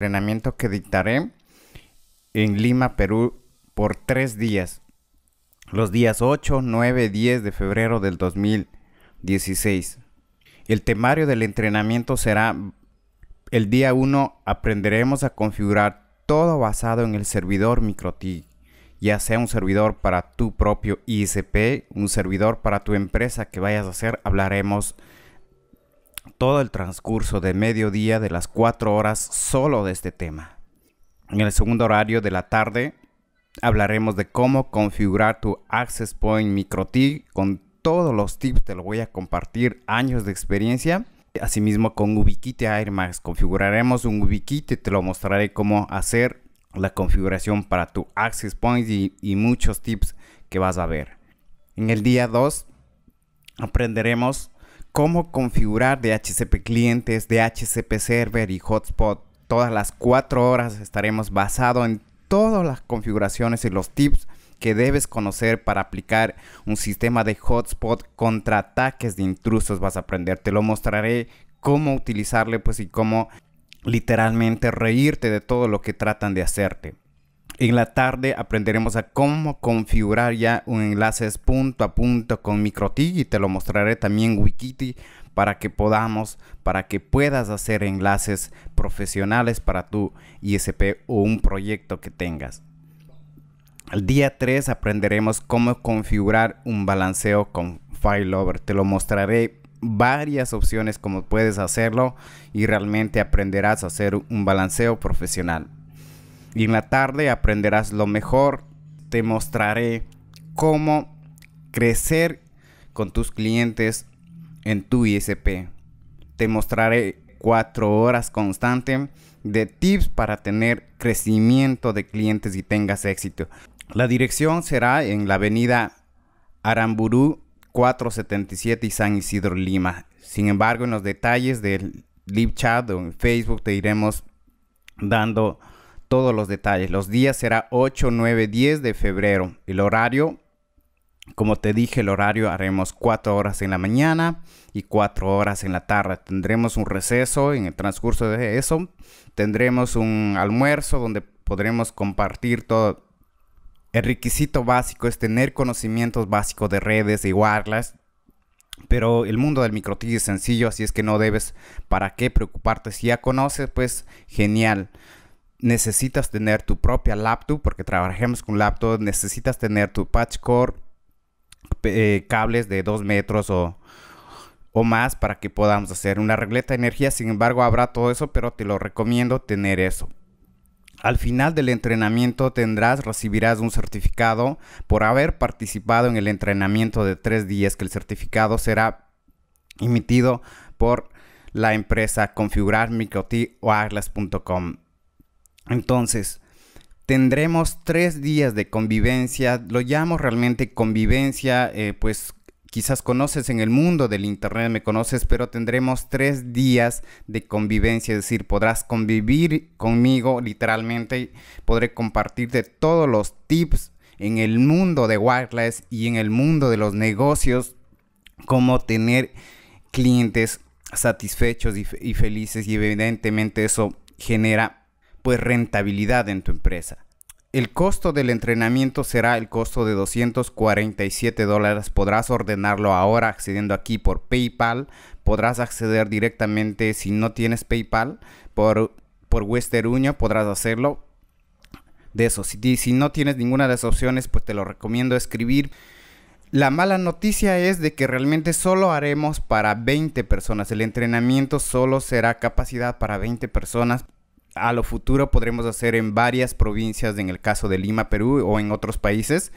entrenamiento que dictaré en Lima, Perú, por tres días, los días 8, 9 10 de febrero del 2016. El temario del entrenamiento será, el día 1 aprenderemos a configurar todo basado en el servidor MikroTik, ya sea un servidor para tu propio ISP, un servidor para tu empresa que vayas a hacer, hablaremos todo el transcurso de mediodía de las 4 horas solo de este tema. En el segundo horario de la tarde hablaremos de cómo configurar tu Access Point MicroTIG con todos los tips te lo voy a compartir años de experiencia. Asimismo con Ubiquiti AirMax configuraremos un Ubiquiti, te lo mostraré cómo hacer la configuración para tu Access Point y, y muchos tips que vas a ver. En el día 2 aprenderemos cómo configurar DHCP clientes, DHCP server y hotspot. Todas las cuatro horas estaremos basado en todas las configuraciones y los tips que debes conocer para aplicar un sistema de hotspot contra ataques de intrusos vas a aprender. Te lo mostraré cómo utilizarle pues y cómo literalmente reírte de todo lo que tratan de hacerte. En la tarde aprenderemos a cómo configurar ya un enlace punto a punto con MicroTik y te lo mostraré también Wikiti para que podamos, para que puedas hacer enlaces profesionales para tu ISP o un proyecto que tengas. Al día 3 aprenderemos cómo configurar un balanceo con FileOver. Te lo mostraré varias opciones como puedes hacerlo y realmente aprenderás a hacer un balanceo profesional y en la tarde aprenderás lo mejor. Te mostraré cómo crecer con tus clientes en tu ISP. Te mostraré cuatro horas constantes de tips para tener crecimiento de clientes y tengas éxito. La dirección será en la avenida Aramburú 477 y San Isidro Lima. Sin embargo, en los detalles del live chat o en Facebook te iremos dando todos los detalles. Los días será 8, 9, 10 de febrero. El horario, como te dije, el horario haremos 4 horas en la mañana y 4 horas en la tarde. Tendremos un receso en el transcurso de eso. Tendremos un almuerzo donde podremos compartir todo. El requisito básico es tener conocimientos básicos de redes y wireless. Pero el mundo del microtik es sencillo, así es que no debes para qué preocuparte. Si ya conoces, pues genial necesitas tener tu propia laptop, porque trabajemos con laptop, necesitas tener tu patch core eh, cables de 2 metros o, más para que podamos hacer una regleta de energía. Sin embargo, habrá todo eso, pero te lo recomiendo tener eso. Al final del entrenamiento tendrás, recibirás un certificado por haber participado en el entrenamiento de tres días, que el certificado será emitido por la empresa configurar atlas.com entonces, tendremos tres días de convivencia, lo llamo realmente convivencia, eh, pues quizás conoces en el mundo del Internet, me conoces, pero tendremos tres días de convivencia, es decir, podrás convivir conmigo literalmente, podré compartirte todos los tips en el mundo de wireless y en el mundo de los negocios, cómo tener clientes satisfechos y felices y evidentemente eso genera pues rentabilidad en tu empresa. El costo del entrenamiento será el costo de 247 dólares. Podrás ordenarlo ahora accediendo aquí por PayPal. Podrás acceder directamente si no tienes PayPal por, por Western Union. Podrás hacerlo de eso. Si, si no tienes ninguna de las opciones, pues te lo recomiendo escribir. La mala noticia es de que realmente solo haremos para 20 personas. El entrenamiento solo será capacidad para 20 personas a lo futuro podremos hacer en varias provincias, en el caso de Lima, Perú o en otros países.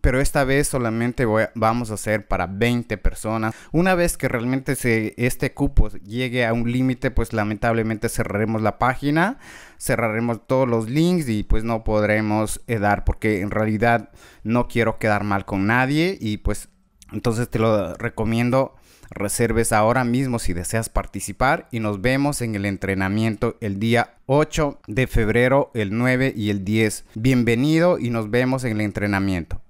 Pero esta vez solamente vamos a hacer para 20 personas. Una vez que realmente este cupo llegue a un límite, pues lamentablemente cerraremos la página, cerraremos todos los links y pues no podremos eh, dar porque en realidad no quiero quedar mal con nadie y pues entonces te lo recomiendo Reserves ahora mismo si deseas participar y nos vemos en el entrenamiento el día 8 de febrero, el 9 y el 10. Bienvenido y nos vemos en el entrenamiento.